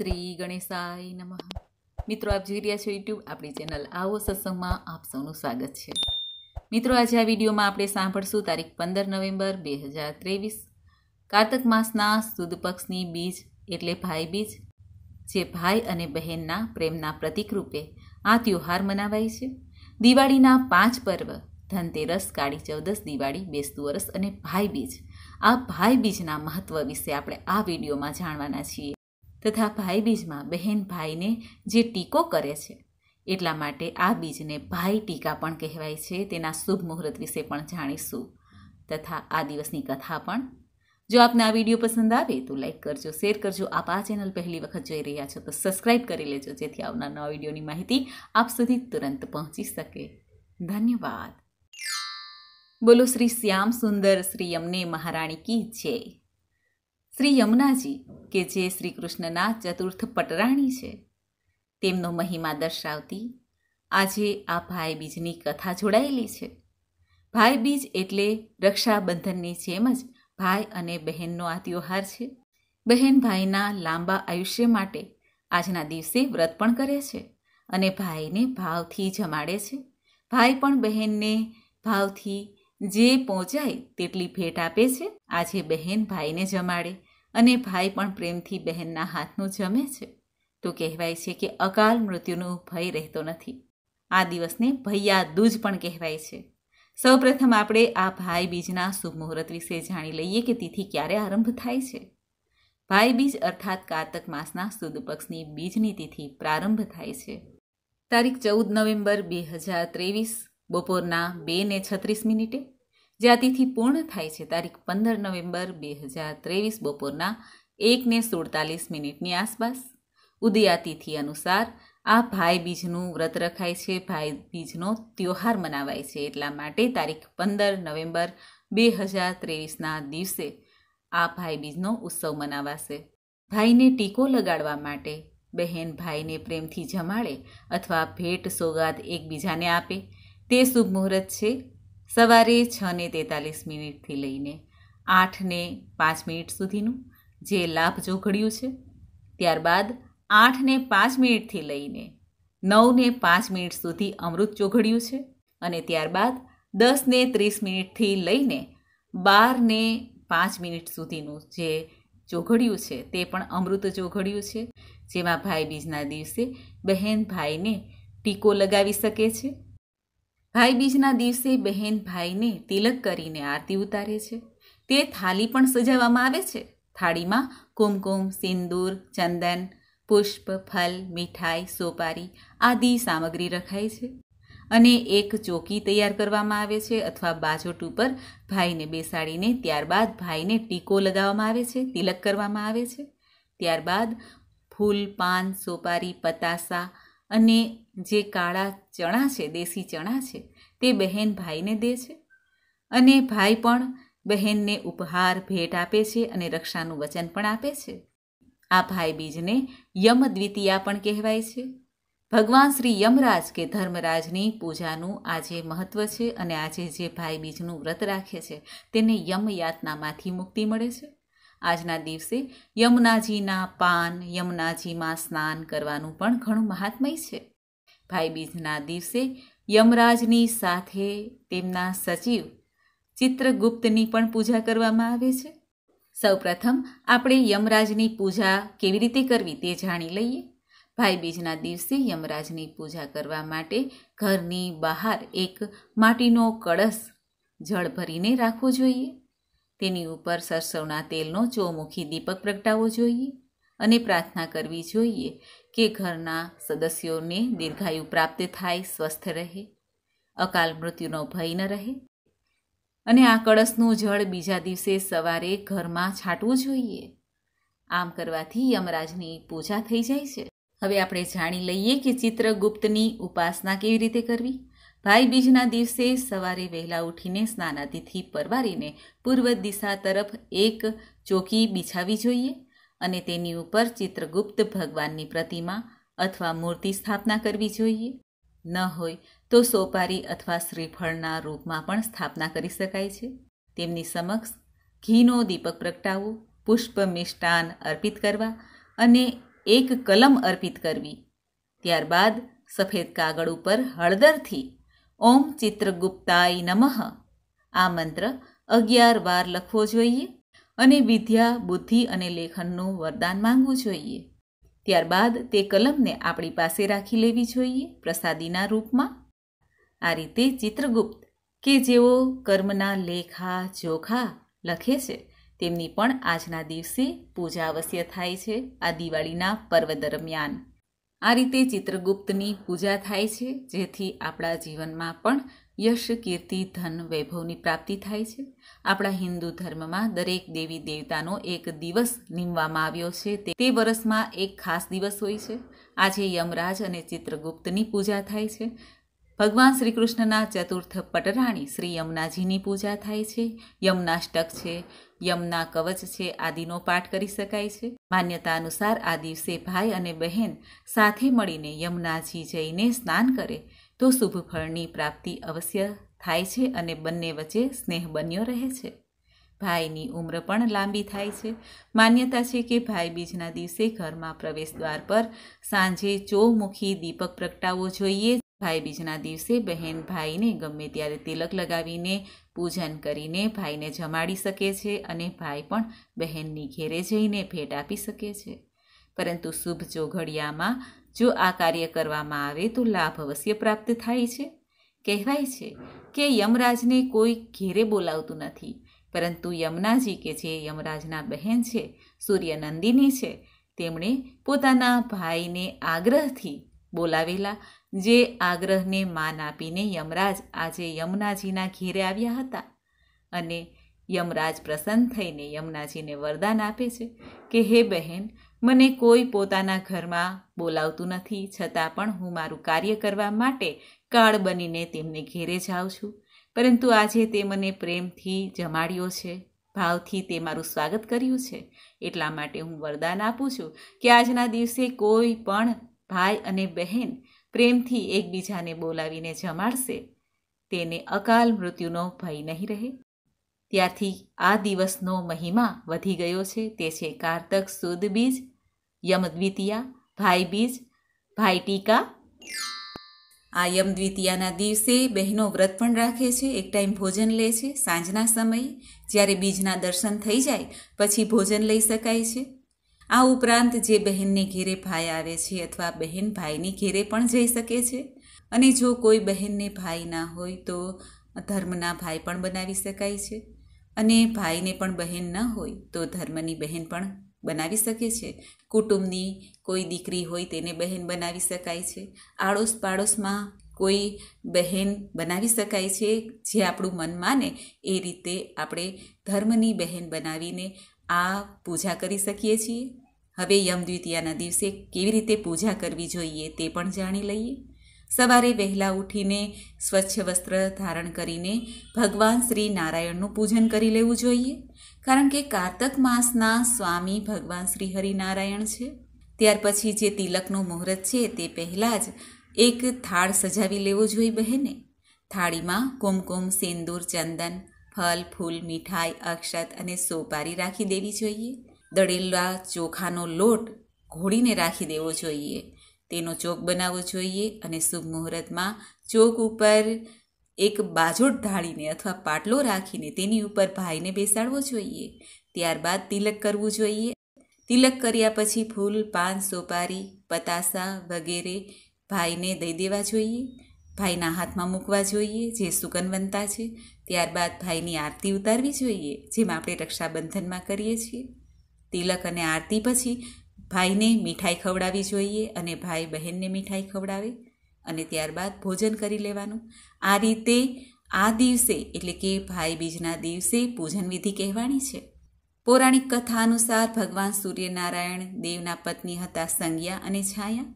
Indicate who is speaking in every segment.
Speaker 1: શ્રી ગણેશાય નમઃ મિત્રો આપ જોઈ રહ્યા છો યુટ્યુબ આપણી ચેનલ આવો સત્સંગમાં આપ સૌનું સ્વાગત છે મિત્રો આજે આ વિડીયોમાં આપણે સાંભળશું તારીખ પંદર નવેમ્બર બે હજાર ત્રેવીસ કારતક માસના સુદ પક્ષની બીજ એટલે ભાઈ બીજ જે ભાઈ અને બહેનના પ્રેમના પ્રતિકરૂપે આ તહેવાર મનાવાય છે દિવાળીના પાંચ પર્વ ધનતેરસ કાળી ચૌદસ દિવાળી બેસતું વરસ અને ભાઈ બીજ આ ભાઈ બીજના મહત્વ વિશે આપણે આ વિડીયોમાં જાણવાના છીએ તથા ભાઈબીજમાં બહેન ભાઈને જે ટીકો કરે છે એટલા માટે આ બીજને ભાઈ ટીકા પણ કહેવાય છે તેના શુભ મુહૂર્ત વિશે પણ જાણીશું તથા આ દિવસની કથા પણ જો આપને આ વિડીયો પસંદ આવે તો લાઇક કરજો શેર કરજો આપ આ ચેનલ પહેલી વખત જોઈ રહ્યા છો તો સબસ્ક્રાઈબ કરી લેજો જેથી આવનાર નવા વિડીયોની માહિતી આપ સુધી તુરંત પહોંચી શકે ધન્યવાદ બોલો શ્રી શ્યામ સુંદર શ્રી અમને મહારાણી કી જય શ્રી યમુનાજી કે જે શ્રી કૃષ્ણના ચતુર્થ પટરાણી છે તેમનો મહિમા દર્શાવતી આજે આ ભાઈબીજની કથા જોડાયેલી છે ભાઈબીજ એટલે રક્ષાબંધનની જેમ જ ભાઈ અને બહેનનો આ ત્યોહાર છે બહેન ભાઈના લાંબા આયુષ્ય માટે આજના દિવસે વ્રત પણ કરે છે અને ભાઈને ભાવથી જમાડે છે ભાઈ પણ બહેનને ભાવથી જે પહોંચાય તેટલી ભેટ આપે છે આજે બહેન ભાઈને જમાડે અને ભાઈ પણ પ્રેમથી બહેનના હાથનું જમે છે તો કહેવાય છે કે અકાલ મૃત્યુનું ભય રહેતો નથી આ દિવસને ભૈયા દૂજ પણ કહેવાય છે સૌપ્રથમ આપણે આ ભાઈ બીજના શુભ મુહૂર્ત વિશે જાણી લઈએ કે તિથિ ક્યારે આરંભ થાય છે ભાઈ બીજ અર્થાત કારતક માસના સુદ પક્ષની બીજની તિથિ પ્રારંભ થાય છે તારીખ ચૌદ નવેમ્બર બે હજાર ત્રેવીસ બપોરના બે ને છત્રીસ મિનિટે જે આ તિથિ પૂર્ણ થાય છે તારીખ પંદર નવેમ્બર બે હજાર ત્રેવીસ બપોરના એકને સુડતાલીસ મિનિટની આસપાસ ઉદયાતિથિ અનુસાર આ ભાઈ બીજનું વ્રત રખાય છે ભાઈ બીજનો ત્યોહાર મનાવાય છે એટલા માટે તારીખ પંદર નવેમ્બર બે હજાર ત્રેવીસના દિવસે આ ભાઈ બીજનો ઉત્સવ મનાવાશે ભાઈને ટીકો લગાડવા માટે બહેન ભાઈને પ્રેમથી જમાડે અથવા ભેટ સોગાદ એકબીજાને આપે તે શુભ મુહૂર્ત છે સવારે છ ને તેતાલીસ મિનિટથી લઈને આઠને પાંચ મિનિટ સુધીનું જે લાભ જોઘડ્યું છે ત્યારબાદ આઠને પાંચ મિનિટથી લઈને નવને પાંચ મિનિટ સુધી અમૃત ચોઘડ્યું છે અને ત્યારબાદ દસને ત્રીસ મિનિટથી લઈને બારને પાંચ મિનિટ સુધીનું જે ચોઘડ્યું છે તે પણ અમૃત ચોઘડ્યું છે જેમાં ભાઈ બીજના દિવસે બહેન ભાઈને ટીકો લગાવી શકે છે ભાઈબીજના દિવસે બહેન ભાઈને તિલક કરીને આરતી ઉતારે છે તે થાળી પણ સજાવવામાં આવે છે થાળીમાં કુમકુમ સિંદૂર ચંદન પુષ્પ ફલ મીઠાઈ સોપારી આદિ સામગ્રી રખાય છે અને એક ચોકી તૈયાર કરવામાં આવે છે અથવા બાજોટ ઉપર ભાઈને બેસાડીને ત્યારબાદ ભાઈને ટીકો લગાવવામાં આવે છે તિલક કરવામાં આવે છે ત્યારબાદ ફૂલ પાન સોપારી પતાસા અને જે કાળા ચણા છે દેશી ચણા છે તે બહેન ભાઈને દે છે અને ભાઈ પણ બહેનને ઉપહાર ભેટ આપે છે અને રક્ષાનું વચન પણ આપે છે આ ભાઈ બીજને યમ દ્વિતીયા પણ કહેવાય છે ભગવાન શ્રી યમરાજ કે ધર્મરાજની પૂજાનું આજે મહત્વ છે અને આજે જે ભાઈ બીજનું વ્રત રાખે છે તેને યમ યાતનામાંથી મુક્તિ મળે છે આજના દિવસે યમુનાજીના પાન યમુનાજીમાં સ્નાન કરવાનું પણ ઘણું મહાત્મય છે ભાઈબીજના દિવસે યમરાજની સાથે તેમના સચિવ ચિત્રગુપ્તની પણ પૂજા કરવામાં આવે છે સૌપ્રથમ આપણે યમરાજની પૂજા કેવી રીતે કરવી તે જાણી લઈએ ભાઈબીજના દિવસે યમરાજની પૂજા કરવા માટે ઘરની બહાર એક માટીનો કળશ જળ ભરીને રાખવો જોઈએ તેની ઉપર સરસવના તેલનો ચોમુખી દીપક પ્રગટાવવો જોઈએ અને પ્રાર્થના કરવી જોઈએ કે ઘરના સદસ્યોને દીર્ઘાયુ પ્રાપ્ત થાય સ્વસ્થ રહે અકાલ મૃત્યુનો ભય ન રહે અને આ કળશનું જળ બીજા દિવસે સવારે ઘરમાં છાંટવું જોઈએ આમ કરવાથી યમરાજની પૂજા થઈ જાય છે હવે આપણે જાણી લઈએ કે ચિત્રગુપ્તની ઉપાસના કેવી રીતે કરવી ભાઈબીજના દિવસે સવારે વહેલા ઉઠીને સ્નાનાતિથી પરવારીને પૂર્વ દિશા તરફ એક ચોકી બિછાવી જોઈએ અને તેની ઉપર ચિત્રગુપ્ત ભગવાનની પ્રતિમા અથવા મૂર્તિ સ્થાપના કરવી જોઈએ ન હોય તો સોપારી અથવા શ્રીફળના રૂપમાં પણ સ્થાપના કરી શકાય છે તેમની સમક્ષ ઘીનો દીપક પ્રગટાવવો પુષ્પ મિષ્ટાન અર્પિત કરવા અને એક કલમ અર્પિત કરવી ત્યારબાદ સફેદ કાગળ ઉપર હળદરથી ઓમ ચિત્રગુપ્તાય નમઃ આ મંત્ર અગિયાર વાર લખવો જોઈએ અને વિદ્યા બુદ્ધિ અને લેખનનું વરદાન માંગવું જોઈએ ત્યારબાદ તે કલમને આપણી પાસે રાખી લેવી જોઈએ પ્રસાદીના રૂપમાં આ રીતે ચિત્રગુપ્ત કે જેઓ કર્મના લેખા જોખા લખે છે તેમની પણ આજના દિવસે પૂજા અવશ્ય થાય છે આ દિવાળીના પર્વ દરમિયાન આ રીતે ચિત્રગુપ્તની પૂજા થાય છે જેથી આપણા જીવનમાં પણ યશ કીર્તિ ધન વૈભવની પ્રાપ્તિ થાય છે આપણા હિન્દુ ધર્મમાં દરેક દેવી દેવતાનો એક દિવસ નીમવામાં આવ્યો છે તે વર્ષમાં એક ખાસ દિવસ હોય છે આજે યમરાજ અને ચિત્રગુપ્તની પૂજા થાય છે ભગવાન શ્રી કૃષ્ણના ચતુર્થ પટરાણી શ્રી યમુનાજીની પૂજા થાય છે યમુનાષ્ટક છે યમના કવચ છે આદિનો પાઠ કરી શકાય છે માન્યતા અનુસાર આ દિવસે ભાઈ અને બહેન સાથે મળીને યમુનાજી જઈને સ્નાન કરે તો શુભ ફળની પ્રાપ્તિ અવશ્ય થાય છે અને બંને વચ્ચે સ્નેહ બન્યો રહે છે ભાઈની ઉંમર પણ લાંબી થાય છે માન્યતા છે કે ભાઈ બીજના દિવસે ઘરમાં પ્રવેશ દ્વાર પર સાંજે ચોમુખી દીપક પ્રગટાવવો જોઈએ ભાઈબીજના દિવસે બહેન ભાઈને ગમે ત્યારે તિલક લગાવીને પૂજન કરીને ભાઈને જમાડી શકે છે અને ભાઈ પણ બહેનની ઘેરે જઈને ભેટ આપી શકે છે પરંતુ શુભ ચોઘડિયામાં જો આ કાર્ય કરવામાં આવે તો લાભ અવશ્ય પ્રાપ્ત થાય છે કહેવાય છે કે યમરાજને કોઈ ઘેરે બોલાવતું નથી પરંતુ યમનાજી કે જે યમરાજના બહેન છે સૂર્યનંદિની છે તેમણે પોતાના ભાઈને આગ્રહથી બોલાવેલા જે આગ્રહને માન આપીને યમરાજ આજે યમુનાજીના ઘેરે આવ્યા હતા અને યમરાજ પ્રસન્ન થઈને યમુનાજીને વરદાન આપે છે કે હે બહેન મને કોઈ પોતાના ઘરમાં બોલાવતું નથી છતાં પણ હું મારું કાર્ય કરવા માટે કાળ બનીને તેમને ઘેરે જાઉં છું પરંતુ આજે તે મને પ્રેમથી જમાડ્યો છે ભાવથી તે મારું સ્વાગત કર્યું છે એટલા માટે હું વરદાન આપું છું કે આજના દિવસે કોઈ પણ ભાઈ અને બહેન પ્રેમથી એકબીજાને બોલાવીને જમાડશે તેને અકાલ મૃત્યુનો ભય નહીં રહે ત્યારથી આ દિવસનો મહિમા વધી ગયો છે તે છે કારતક સુદ બીજ યમદ્વિતીયા ભાઈ બીજ ભાઈ ટીકા આ યમ દ્વિતીયાના દિવસે બહેનો વ્રત પણ રાખે છે એક ટાઈમ ભોજન લે છે સાંજના સમયે જ્યારે બીજના દર્શન થઈ જાય પછી ભોજન લઈ શકાય છે આ ઉપરાંત જે બહેનને ઘેરે ભાઈ આવે છે અથવા બહેન ભાઈની ઘેરે પણ જઈ શકે છે અને જો કોઈ બહેનને ભાઈ ના હોય તો ધર્મના ભાઈ પણ બનાવી શકાય છે અને ભાઈને પણ બહેન ન હોય તો ધર્મની બહેન પણ બનાવી શકે છે કુટુંબની કોઈ દીકરી હોય તેને બહેન બનાવી શકાય છે આડોશ પાડોશમાં કોઈ બહેન બનાવી શકાય છે જે આપણું મન માને એ રીતે આપણે ધર્મની બહેન બનાવીને આ પૂજા કરી શકીએ છીએ હવે યમદ્વિતીયાના દિવસે કેવી રીતે પૂજા કરવી જોઈએ તે પણ જાણી લઈએ સવારે વહેલા ઉઠીને સ્વચ્છ વસ્ત્ર ધારણ કરીને ભગવાન શ્રી નારાયણનું પૂજન કરી લેવું જોઈએ કારણ કે કારતક માસના સ્વામી ભગવાન શ્રી હરિનારાયણ છે ત્યાર પછી જે તિલકનું મુહૂર્ત છે તે પહેલાં જ એક થાળ સજાવી લેવો જોઈએ બહેને થાળીમાં કુમકુમ સિંદૂર ચંદન ફલ ફૂલ મીઠાઈ અક્ષત અને સોપારી રાખી દેવી જોઈએ દળેલા ચોખાનો લોટ ઘોળીને રાખી દેવો જોઈએ તેનો ચોક બનાવવો જોઈએ અને શુભ મુહૂર્તમાં ચોક ઉપર એક બાજોટ ઢાળીને અથવા પાટલો રાખીને તેની ઉપર ભાઈને બેસાડવો જોઈએ ત્યારબાદ તિલક કરવું જોઈએ તિલક કર્યા પછી ફૂલ પાન સોપારી પતાસા વગેરે ભાઈને દઈ દેવા જોઈએ ભાઈના હાથમાં મૂકવા જોઈએ જે સુગનવંતા છે ત્યારબાદ ભાઈની આરતી ઉતારવી જોઈએ જેમ આપણે રક્ષાબંધનમાં કરીએ છીએ તિલક અને આરતી પછી ભાઈને મીઠાઈ ખવડાવવી જોઈએ અને ભાઈ બહેનને મીઠાઈ ખવડાવે અને ત્યારબાદ ભોજન કરી લેવાનું આ રીતે આ દિવસે એટલે કે ભાઈ બીજના દિવસે પૂજન વિધિ કહેવાની છે પૌરાણિક કથા અનુસાર ભગવાન સૂર્યનારાયણ દેવના પત્ની હતા સંજ્ઞા અને છાયા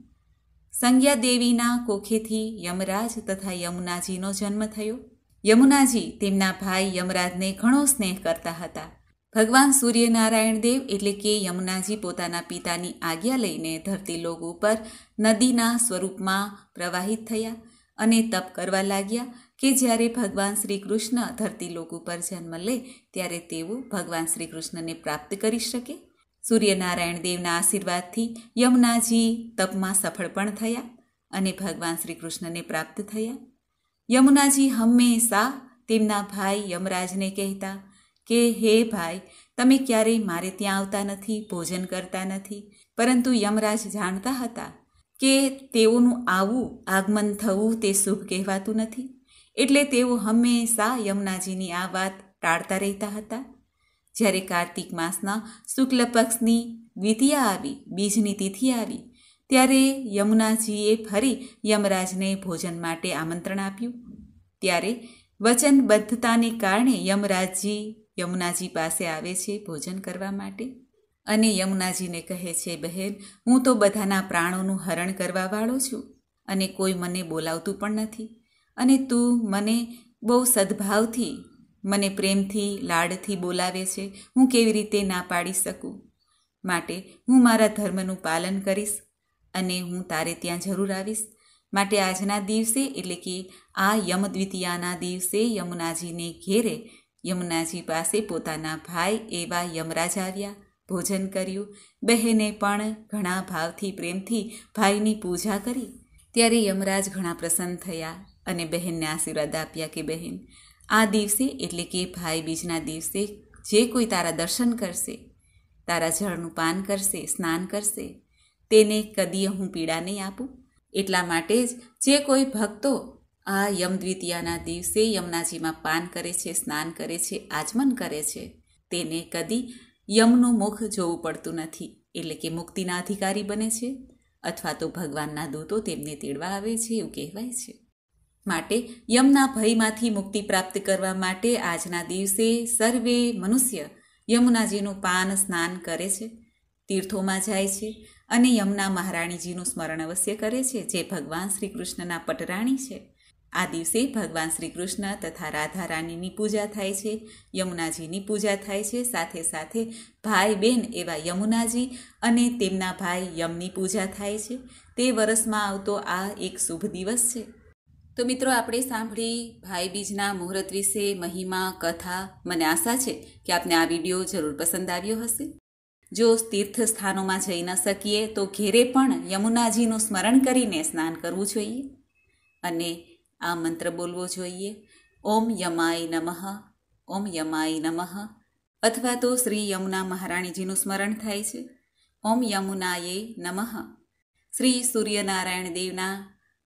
Speaker 1: સંજ્ઞા દેવીના કોખેથી યમરાજ તથા યમુનાજીનો જન્મ થયો યમુનાજી તેમના ભાઈ યમરાજને ઘણો સ્નેહ કરતા હતા ભગવાન સૂર્યનારાયણ દેવ એટલે કે યમુનાજી પોતાના પિતાની આજ્ઞા લઈને ધરતીલોક ઉપર નદીના સ્વરૂપમાં પ્રવાહિત થયા અને તપ કરવા લાગ્યા કે જ્યારે ભગવાન શ્રી કૃષ્ણ ધરતીલોક ઉપર જન્મ લે ત્યારે તેઓ ભગવાન શ્રી કૃષ્ણને પ્રાપ્ત કરી શકે સૂર્યનારાયણ દેવના આશીર્વાદથી યમુનાજી તપમાં સફળ પણ થયા અને ભગવાન શ્રી કૃષ્ણને પ્રાપ્ત થયા યમુનાજી હંમેશા તેમના ભાઈ યમરાજને કહેતા કે હે ભાઈ તમે ક્યારેય મારે ત્યાં આવતા નથી ભોજન કરતા નથી પરંતુ યમરાજ જાણતા હતા કે તેઓનું આવું આગમન થવું તે શુભ કહેવાતું નથી એટલે તેઓ હંમેશા યમુનાજીની આ વાત ટાળતા રહેતા હતા જ્યારે કાર્તિક માસના શુક્લ પક્ષની દ્વિતીયા આવી બીજની તિથિ આવી ત્યારે યમુનાજીએ ફરી યમરાજને ભોજન માટે આમંત્રણ આપ્યું ત્યારે વચનબદ્ધતાને કારણે યમરાજજી યમુનાજી પાસે આવે છે ભોજન કરવા માટે અને યમુનાજીને કહે છે બહેન હું તો બધાના પ્રાણોનું હરણ કરવાવાળો છું અને કોઈ મને બોલાવતું પણ નથી અને તું મને બહુ સદભાવથી મને પ્રેમથી લાડથી બોલાવે છે હું કેવી રીતે ના પાડી શકું માટે હું મારા ધર્મનું પાલન કરીશ અને હું તારે ત્યાં જરૂર આવીશ માટે આજના દિવસે એટલે કે આ યમદ્વિતીયાના દિવસે યમુનાજીને ઘેરે યમુનાજી પાસે પોતાના ભાઈ એવા યમરાજ આવ્યા ભોજન કર્યું બહેને પણ ઘણા ભાવથી પ્રેમથી ભાઈની પૂજા કરી ત્યારે યમરાજ ઘણા પ્રસન્ન થયા અને બહેનને આશીર્વાદ આપ્યા કે બહેન આ દિવસે એટલે કે ભાઈ બીજના દિવસે જે કોઈ તારા દર્શન કરશે તારા જળનું પાન કરશે સ્નાન કરશે તેને કદીય હું પીડા નહીં આપું એટલા માટે જ જે કોઈ ભક્તો આ યમદ્વિતીયાના દિવસે યમુનાજીમાં પાન કરે છે સ્નાન કરે છે આચમન કરે છે તેને કદી યમનું મુખ જોવું પડતું નથી એટલે કે મુક્તિના અધિકારી બને છે અથવા તો ભગવાનના દૂતો તેમને તેડવા આવે છે એવું કહેવાય છે માટે યમના ભયમાંથી મુક્તિ પ્રાપ્ત કરવા માટે આજના દિવસે સર્વે મનુષ્ય યમુનાજીનું પાન સ્નાન કરે છે તીર્થોમાં જાય છે અને યમના મહારાણીજીનું સ્મરણ અવશ્ય કરે છે જે ભગવાન શ્રી કૃષ્ણના પટરાણી છે આ દિવસે ભગવાન શ્રી કૃષ્ણ તથા રાધા રાણીની પૂજા થાય છે યમુનાજીની પૂજા થાય છે સાથે સાથે ભાઈ બહેન એવા યમુનાજી અને તેમના ભાઈ યમની પૂજા થાય છે તે વર્ષમાં આવતો આ એક શુભ દિવસ છે તો મિત્રો આપણે સાંભળી ભાઈબીજના બીજના મુહૂર્ત વિશે મહિમા કથા મને આશા છે કે આપને આ વિડીયો જરૂર પસંદ આવ્યો હશે જો તીર્થ સ્થાનોમાં જઈ ન શકીએ તો ઘેરે પણ યમુનાજીનું સ્મરણ કરીને સ્નાન કરવું જોઈએ અને આ મંત્ર બોલવો જોઈએ ઓમ યમાય નમઃ ઓમ યમાય નમઃ અથવા તો શ્રી યમુના મહારાણીજીનું સ્મરણ થાય છે ઓમ યમુનાયે નમઃ શ્રી સૂર્યનારાયણ દેવના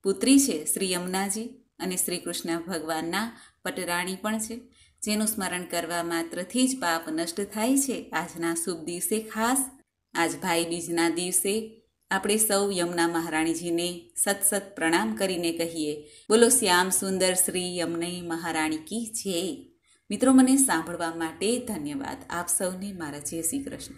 Speaker 1: પુત્રી છે શ્રી યમુનાજી અને શ્રી કૃષ્ણ ભગવાનના પટરાણી પણ છે જેનું સ્મરણ કરવા માત્રથી જ પાપ નષ્ટ થાય છે આજના શુભ દિવસે ખાસ આજ ભાઈ બીજના દિવસે આપણે સૌ યમુના મહારાણીજીને સતસત પ્રણામ કરીને કહીએ બોલો શ્યામ સુંદર શ્રી યમને મહારાણી કી જય મિત્રો મને સાંભળવા માટે ધન્યવાદ આપ સૌને મારા જય શ્રી કૃષ્ણ